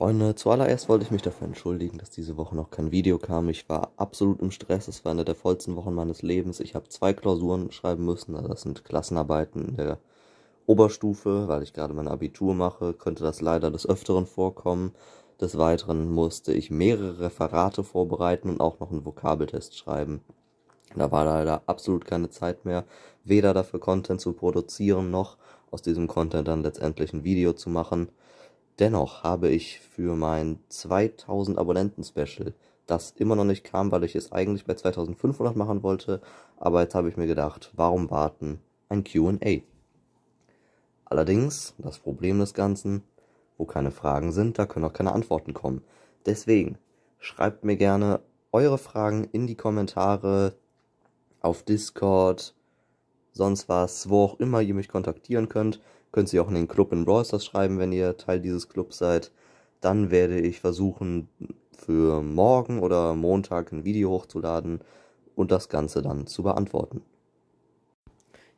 Freunde, zuallererst wollte ich mich dafür entschuldigen, dass diese Woche noch kein Video kam. Ich war absolut im Stress, es war eine der vollsten Wochen meines Lebens. Ich habe zwei Klausuren schreiben müssen, also das sind Klassenarbeiten in der Oberstufe, weil ich gerade mein Abitur mache, könnte das leider des Öfteren vorkommen. Des Weiteren musste ich mehrere Referate vorbereiten und auch noch einen Vokabeltest schreiben. Da war leider absolut keine Zeit mehr, weder dafür Content zu produzieren, noch aus diesem Content dann letztendlich ein Video zu machen. Dennoch habe ich für mein 2000 Abonnenten Special, das immer noch nicht kam, weil ich es eigentlich bei 2500 machen wollte, aber jetzt habe ich mir gedacht, warum warten? Ein QA. Allerdings, das Problem des Ganzen, wo keine Fragen sind, da können auch keine Antworten kommen. Deswegen, schreibt mir gerne eure Fragen in die Kommentare auf Discord, sonst was, wo auch immer ihr mich kontaktieren könnt. Könnt ihr auch in den Club in Brawl schreiben, wenn ihr Teil dieses Clubs seid. Dann werde ich versuchen, für morgen oder Montag ein Video hochzuladen und das Ganze dann zu beantworten.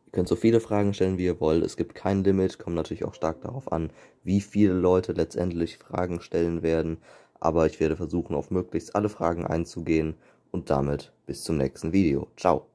Ihr könnt so viele Fragen stellen, wie ihr wollt. Es gibt kein Limit, kommt natürlich auch stark darauf an, wie viele Leute letztendlich Fragen stellen werden. Aber ich werde versuchen, auf möglichst alle Fragen einzugehen. Und damit bis zum nächsten Video. Ciao.